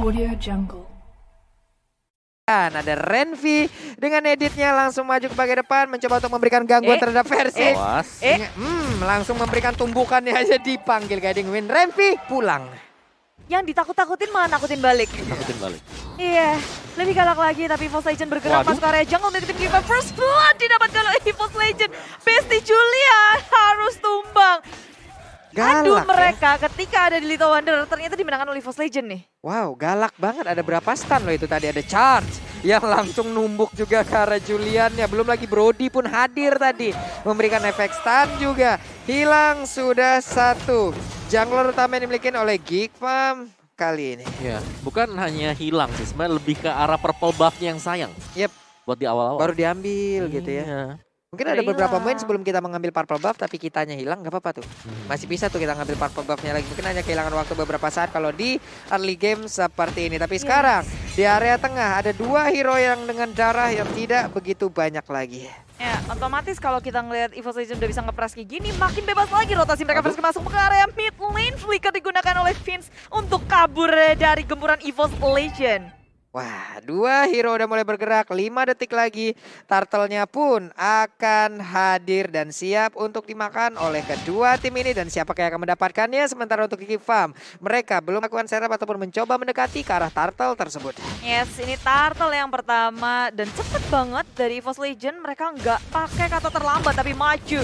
Audio Jungle. Dan ada Renvi dengan editnya langsung maju ke bagian depan mencoba untuk memberikan gangguan eh, terhadap versi. Eh, eh. Hmm, langsung memberikan tumbukannya aja dipanggil Guiding Win. Renvi pulang. Yang ditakut-takutin malah nakutin balik. Nakutin balik. Iya, yeah. lebih galak lagi tapi Evos Legend bergerak Waduh. masuk area jungle dari tim Giva. First blood didapatkan oleh Evos Legend. Besti Julia harus tumbang. Galak Aduh ya? mereka ya? ketika ada di Little Wonder ternyata dimenangkan oleh Force Legend nih. Wow galak banget ada berapa stun loh itu tadi ada charge yang langsung numbuk juga ke arah Julian ya. Belum lagi Brody pun hadir tadi memberikan efek stun juga. Hilang sudah satu. Jungler utama yang dimiliki oleh Geek Farm kali ini. Ya, bukan hanya hilang sih, sebenarnya lebih ke arah purple buff yang sayang. Yep. Buat di awal-awal. Baru diambil gitu ya. Iya. Mungkin ada, iya. beberapa main sebelum kita mengambil purple buff tapi kitanya hilang nggak apa-apa tuh. Masih bisa tuh kita ngambil purple buffnya lagi. Mungkin hanya kehilangan waktu beberapa saat kalau di early game seperti ini. Tapi yes. Iya. sekarang di area tengah ada dua hero yang dengan darah yang tidak begitu banyak lagi. Ya, otomatis kalau kita ngelihat Evil Legion udah bisa ngepres kayak gini, makin bebas lagi rotasi mereka Versus masuk ke area mid lane. Flicker digunakan oleh Vince untuk kabur dari gemburan Evil Legion. Wah, dua hero udah mulai bergerak. Lima detik lagi. Turtle-nya pun akan hadir dan siap untuk dimakan oleh kedua tim ini. Dan siapa yang akan mendapatkannya? Sementara untuk Kiki Farm, mereka belum melakukan serap ataupun mencoba mendekati ke arah Turtle tersebut. Yes, ini Turtle yang pertama. Dan cepet banget dari EVOS Legion. Mereka nggak pakai kata terlambat, tapi maju.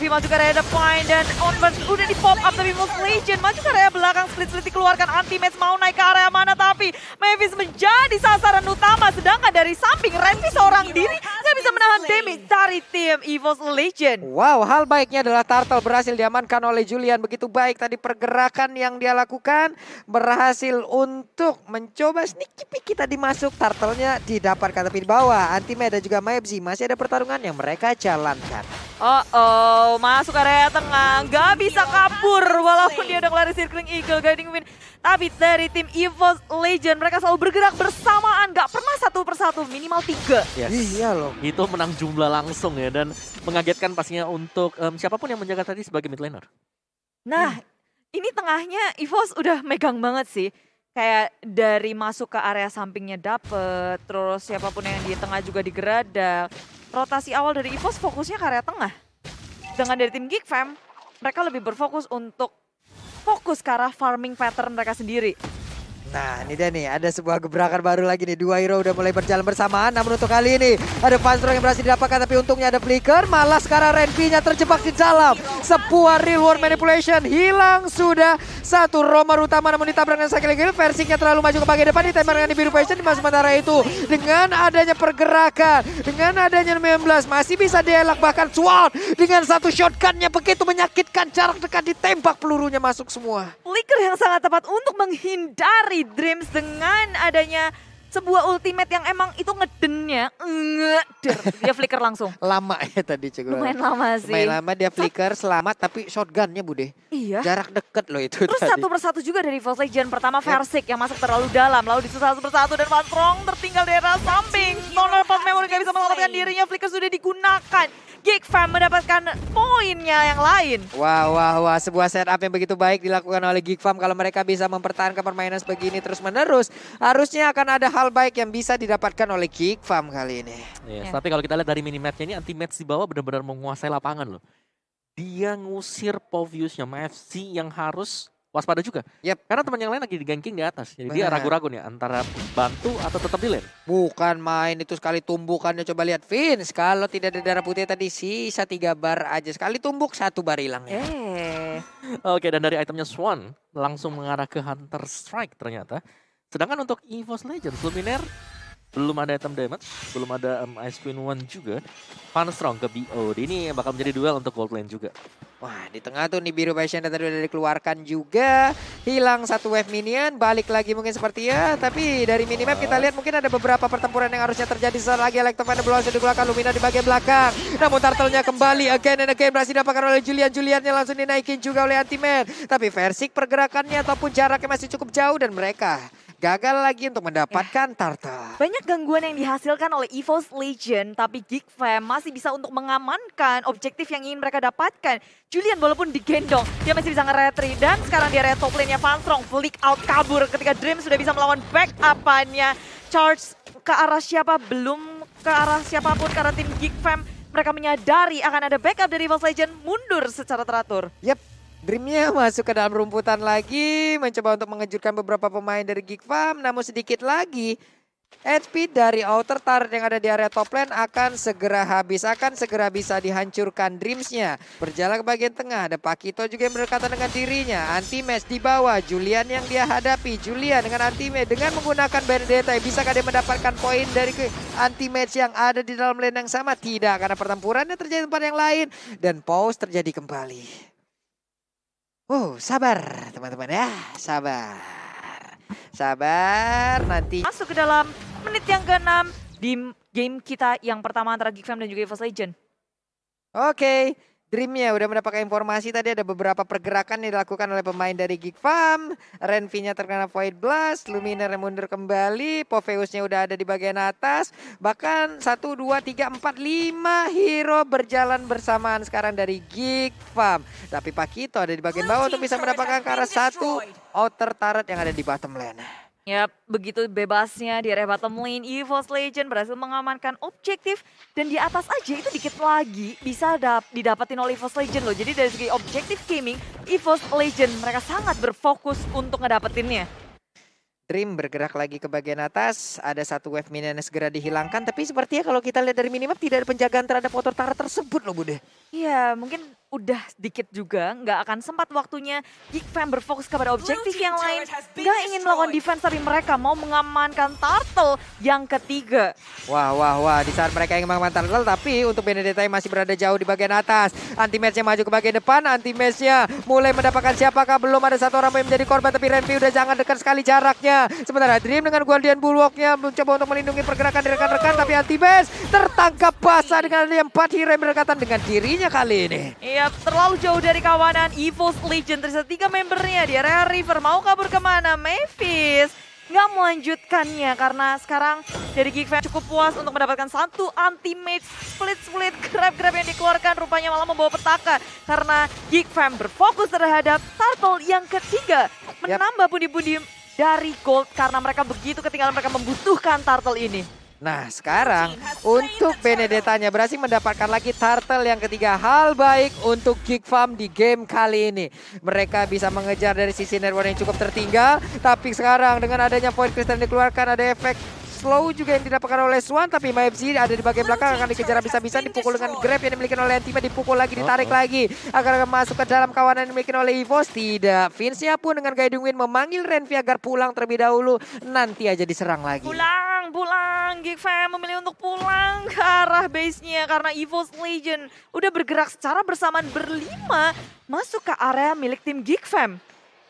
Vima maju ke area point Dan Onward udah di pop up, tapi EVOS Legion. maju ke area belakang. Split-split dikeluarkan. Anti-match mau naik ke area mana, tapi Mavis menjaga menjadi sasaran utama. Sedangkan dari samping Renvi seorang diri nggak bisa menahan damage dari tim EVOS Legend. Wow, hal baiknya adalah Turtle berhasil diamankan oleh Julian. Begitu baik tadi pergerakan yang dia lakukan. Berhasil untuk mencoba sneaky peek tadi masuk. Turtle-nya didapatkan tapi di bawah. Antime dan juga Maebzi masih ada pertarungan yang mereka jalankan. Oh, uh oh masuk area tengah. Nggak bisa kabur kabur walaupun dia udah lari circling eagle guiding win. Tapi dari tim EVOS Legend mereka selalu bergerak bersamaan, nggak pernah satu persatu, minimal tiga. Yes. Iya loh. Itu menang jumlah langsung ya dan mengagetkan pastinya untuk um, siapapun yang menjaga tadi sebagai mid laner. Nah, hmm. ini tengahnya EVOS udah megang banget sih kayak dari masuk ke area sampingnya dapet, terus siapapun yang di tengah juga digeradak. Rotasi awal dari EVOS fokusnya ke area tengah. Dengan dari tim Geek Fam, mereka lebih berfokus untuk fokus ke arah farming pattern mereka sendiri. Nah ini dia nih ada sebuah gebrakan baru lagi nih Dua hero udah mulai berjalan bersamaan Namun untuk kali ini ada Fastron yang berhasil didapatkan Tapi untungnya ada flicker Malah sekarang Renpi-nya terjebak di dalam Sebuah real world manipulation Hilang sudah satu Roma utama namun ditabrak dengan sakit lagi Versinya terlalu maju ke bagian depan ditembak dengan biru fashion Di sementara itu dengan adanya pergerakan Dengan adanya 19 masih bisa dielak Bahkan Swan dengan satu shotgunnya begitu menyakitkan Jarak dekat ditembak pelurunya masuk semua Flicker yang sangat tepat untuk menghindari Dreams dengan adanya sebuah ultimate yang emang itu ngedennya ngeder dia flicker langsung lama ya tadi cek lumayan lama sih lumayan lama dia flicker selamat tapi shotgunnya bude iya jarak deket loh itu terus tadi. satu persatu juga dari Force Legion pertama iya. Versik yang masuk terlalu dalam lalu disusul satu persatu dan Van Strong tertinggal daerah samping Nonel Pop Memory gak bisa melakukan dirinya flicker sudah digunakan Geek Fam mendapatkan poinnya yang lain. Wah, wah, wah. Sebuah setup yang begitu baik dilakukan oleh Geek Fam. Kalau mereka bisa mempertahankan permainan begini terus-menerus, harusnya akan ada hal baik yang bisa didapatkan oleh Geek Fam kali ini. Yes, yeah. Tapi kalau kita lihat dari minimapnya ini, anti-match di bawah benar-benar menguasai lapangan loh. Dia ngusir Poviusnya MFC yang harus waspada juga. Yep. Karena teman yang lain lagi diganking di atas. Jadi Bener. dia ragu-ragu nih antara bantu atau tetap di lane. Bukan main itu sekali tumbukannya coba lihat Vince. Kalau tidak ada darah putih tadi sisa tiga bar aja. Sekali tumbuk satu bar hilang. Ya. Eh. Oke dan dari itemnya Swan langsung mengarah ke Hunter Strike ternyata. Sedangkan untuk EVOS Legends, Luminaire belum ada item damage, belum ada um, Ice Queen One juga. Strong ke BO. Ini bakal menjadi duel untuk gold lane juga. Wah, di tengah tuh nih Biru Bastion tadi udah dikeluarkan juga. Hilang satu wave minion, balik lagi mungkin seperti ya. Tapi dari minimap kita lihat mungkin ada beberapa pertempuran yang harusnya terjadi. Setelah lagi Electrovanda belum langsung digunakan Lumina di bagian belakang. Namun turtle-nya kembali again and again berhasil dapatkan oleh Julian. Juliannya langsung dinaikin juga oleh Antiman. Tapi Versik pergerakannya ataupun jaraknya masih cukup jauh dan mereka gagal lagi untuk mendapatkan yeah. Banyak gangguan yang dihasilkan oleh EVO's Legion, tapi Geek Fam masih bisa untuk mengamankan objektif yang ingin mereka dapatkan. Julian walaupun digendong, dia masih bisa ngeretri. Dan sekarang di area top lane-nya Fantrong, flick out kabur ketika Dream sudah bisa melawan back up-annya. Charge ke arah siapa belum ke arah siapapun karena tim Geek Fam mereka menyadari akan ada backup dari Evil Legion mundur secara teratur. Yep, Dreamnya masuk ke dalam rumputan lagi, mencoba untuk mengejutkan beberapa pemain dari Geek Farm, namun sedikit lagi HP dari outer turret yang ada di area top lane akan segera habis, akan segera bisa dihancurkan Dreamsnya. Berjalan ke bagian tengah, ada Pakito juga yang berdekatan dengan dirinya. Anti-match di bawah, Julian yang dia hadapi. Julian dengan anti-match, dengan menggunakan Benedetta, bisa dia mendapatkan poin dari anti-match yang ada di dalam lane yang sama? Tidak, karena pertempurannya terjadi tempat yang lain. Dan pause terjadi kembali. Oh, sabar teman-teman ya, sabar. Sabar nanti. Masuk ke dalam menit yang ke-6 di game kita yang pertama antara Geek Fam dan juga EVOS Legend. Oke, okay. Dreamnya udah mendapatkan informasi tadi ada beberapa pergerakan yang dilakukan oleh pemain dari Geek Farm. Renvinya terkena Void Blast, Luminer mundur kembali, Poveusnya udah ada di bagian atas. Bahkan 1, 2, 3, 4, 5 hero berjalan bersamaan sekarang dari Geek Farm. Tapi Pakito ada di bagian bawah untuk bisa mendapatkan ke satu outer turret yang ada di bottom lane. Ya, begitu bebasnya di area bottom lane, EVOS Legend berhasil mengamankan objektif. Dan di atas aja itu dikit lagi bisa dap didapatin oleh EVOS Legend loh. Jadi dari segi objektif gaming, EVOS Legend mereka sangat berfokus untuk ngedapetinnya. Dream bergerak lagi ke bagian atas. Ada satu wave minion yang segera dihilangkan. Tapi sepertinya kalau kita lihat dari minimap tidak ada penjagaan terhadap motor Tara tersebut loh Bude. Iya mungkin udah sedikit juga, nggak akan sempat waktunya Geek Fam berfokus kepada objektif yang lain. Nggak ingin melakukan defense tapi mereka mau mengamankan Turtle yang ketiga. Wah, wah, wah. Di saat mereka ingin mengamankan Turtle tapi untuk Benedetta yang masih berada jauh di bagian atas. anti nya maju ke bagian depan, anti nya mulai mendapatkan siapakah. Belum ada satu orang yang menjadi korban tapi Renvi udah jangan dekat sekali jaraknya. Sementara Dream dengan Guardian bulwoknya mencoba untuk melindungi pergerakan dari rekan-rekan tapi anti tertangkap basah dengan empat yang berdekatan dengan dirinya kali ini. Iya, ya Terlalu jauh dari kawanan. Evil's Legion terus tiga membernya di area river. Mau kabur kemana? Mavis nggak melanjutkannya karena sekarang dari Geek Fan cukup puas untuk mendapatkan satu anti mage split split grab grab yang dikeluarkan rupanya malah membawa petaka karena Geek Fan berfokus terhadap turtle yang ketiga menambah pundi-pundi dari gold karena mereka begitu ketinggalan mereka membutuhkan turtle ini. Nah sekarang untuk Benedetanya berhasil mendapatkan lagi turtle yang ketiga. Hal baik untuk Geek Farm di game kali ini. Mereka bisa mengejar dari sisi network yang cukup tertinggal. Tapi sekarang dengan adanya poin Kristen dikeluarkan ada efek slow juga yang didapatkan oleh Swan tapi MFZ ada di bagian belakang akan dikejar bisa-bisa dipukul dengan grab yang dimiliki oleh Antima dipukul lagi ditarik lagi agar masuk ke dalam kawanan yang dimiliki oleh Evos tidak Vince-nya pun dengan Guiding Win memanggil Renvi agar pulang terlebih dahulu nanti aja diserang lagi pulang pulang Geekfam memilih untuk pulang ke arah base-nya karena Evos Legion udah bergerak secara bersamaan berlima masuk ke area milik tim Geekfam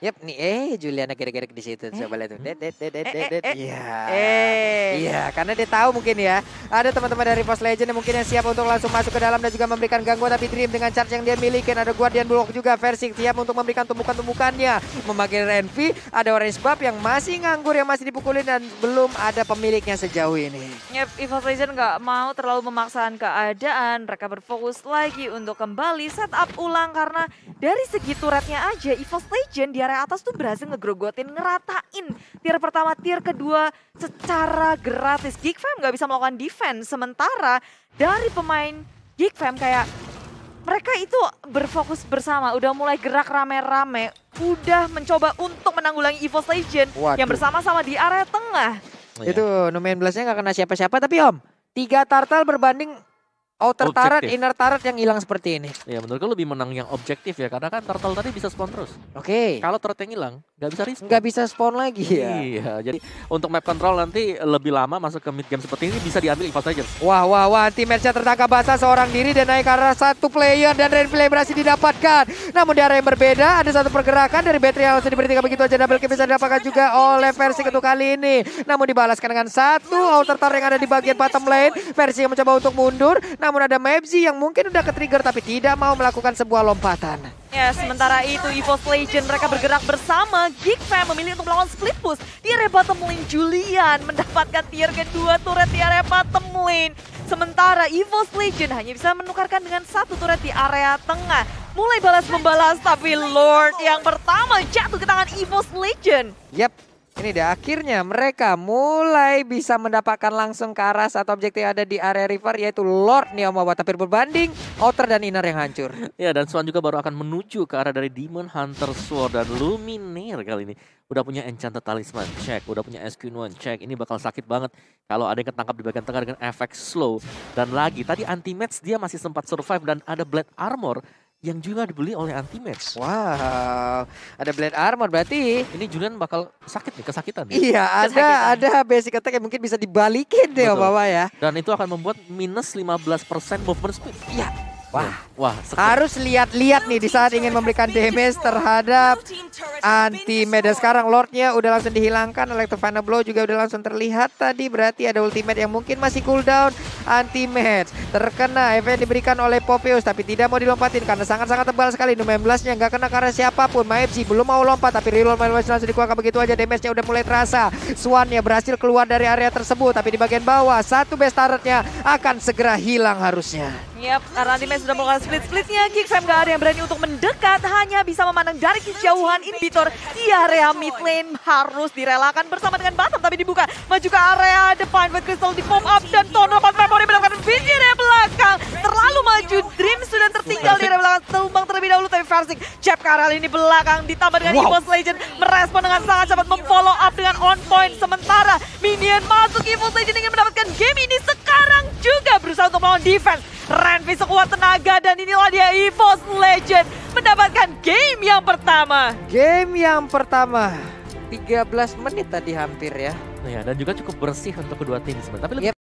Yap nih eh Juliana gede-gede di situ eh. coba lihat tuh. Det det det det det. Iya. Eh. Iya, karena dia tahu mungkin ya. Ada teman-teman dari Post Legend yang mungkin yang siap untuk langsung masuk ke dalam dan juga memberikan gangguan tapi Dream dengan charge yang dia miliki ada Guardian Block juga versi siap untuk memberikan tumpukan-tumpukannya. Memakai Renvi, ada Orange Buff yang masih nganggur yang masih dipukulin dan belum ada pemiliknya sejauh ini. Yap, Eva Legend nggak mau terlalu memaksakan keadaan. Mereka berfokus lagi untuk kembali setup ulang karena dari segi rednya aja Evil Legend dia area atas tuh berhasil ngegrogotin, ngeratain tier pertama, tier kedua secara gratis. Fam nggak bisa melakukan defense, sementara dari pemain Fam kayak mereka itu berfokus bersama, udah mulai gerak rame-rame, udah mencoba untuk menanggulangi EVO Legend Waduh. yang bersama-sama di area tengah. Oh, iya. Itu Numen Blastnya nggak kena siapa-siapa, tapi Om, tiga tartal berbanding Outer oh, objektif. turret, inner turret yang hilang seperti ini. Ya menurutku lebih menang yang objektif ya karena kan turtle tadi bisa spawn terus. Oke. Okay. Kalau turret yang hilang, nggak bisa respon. Nggak bisa spawn lagi ya. Iya, jadi untuk map control nanti lebih lama masuk ke mid game seperti ini bisa diambil Evil Legends. Wah, wah, wah, anti matchnya tertangkap basah seorang diri dan naik ke arah satu player dan replay berhasil didapatkan. Namun di area yang berbeda ada satu pergerakan dari Battery yang langsung diberitikan begitu aja double kill bisa didapatkan juga oleh versi ketuk kali ini. Namun dibalaskan dengan satu outer tower yang ada di bagian bottom lane. Versi yang mencoba untuk mundur, namun ada Mebzi yang mungkin udah ke trigger tapi tidak mau melakukan sebuah lompatan. Ya, sementara itu EVOS Legion mereka bergerak bersama. Geek Fam memilih untuk melawan Split Push. area Bottom Lane Julian mendapatkan tier kedua turret area Bottom Lane. Sementara EVOS Legion hanya bisa menukarkan dengan satu turret di area tengah. Mulai balas membalas tapi Lord yang pertama jatuh ke tangan EVOS Legion. Yep, ini dia akhirnya mereka mulai bisa mendapatkan langsung ke arah saat yang ada di area river yaitu Lord Neomawa tapi berbanding outer dan inner yang hancur. Ya dan Swan juga baru akan menuju ke arah dari Demon Hunter Sword dan Luminaire kali ini. Udah punya Enchanted Talisman, cek. Udah punya SQ1, cek. Ini bakal sakit banget kalau ada yang ketangkap di bagian tengah dengan efek slow. Dan lagi, tadi anti-match dia masih sempat survive dan ada Blade Armor yang juga dibeli oleh anti Wow, ada blade armor berarti. Ini Julian bakal sakit nih, kesakitan nih. Ya? Iya, ada kesakitan. ada basic attack yang mungkin bisa dibalikin deh bawah Bawa ya. Dan itu akan membuat minus 15% movement speed. Iya, Wah, iya. wah harus lihat-lihat nih di saat ingin memberikan damage terhadap anti meda sekarang. Lordnya udah langsung dihilangkan, Electrofana Blow juga udah langsung terlihat tadi. Berarti ada ultimate yang mungkin masih cooldown anti mage terkena efek diberikan oleh Popeus tapi tidak mau dilompatin karena sangat-sangat tebal sekali Numen nya nggak kena karena siapapun Maepsi belum mau lompat tapi reload Maepsi langsung dikeluarkan begitu aja damage-nya udah mulai terasa Swannya berhasil keluar dari area tersebut tapi di bagian bawah satu best turretnya akan segera hilang harusnya Yap, karena anime sudah melakukan split-splitnya, Kickfam gak ada yang berani untuk mendekat, hanya bisa memandang dari kejauhan Inhibitor di iya, area mid lane harus direlakan bersama dengan Batam, tapi dibuka. Maju ke area depan, Red Crystal di pop up, dan pas memori mendapatkan vision dari belakang. Terlalu maju, Dream sudah tertinggal di area belakang, tumbang terlebih dahulu, tapi Farsik. jab ke area ini belakang, ditambah dengan wow. Evos Legend, merespon dengan sangat cepat, memfollow up dengan on point. Sementara Minion masuk, Evos Legend ingin mendapatkan game ini sekarang juga berusaha untuk melawan defense. Renvi sekuat tenaga dan inilah dia EVOS Legend mendapatkan game yang pertama. Game yang pertama. 13 menit tadi hampir ya. Nah ya, dan juga cukup bersih untuk kedua tim sebenarnya. Tapi iya. lebih... yep.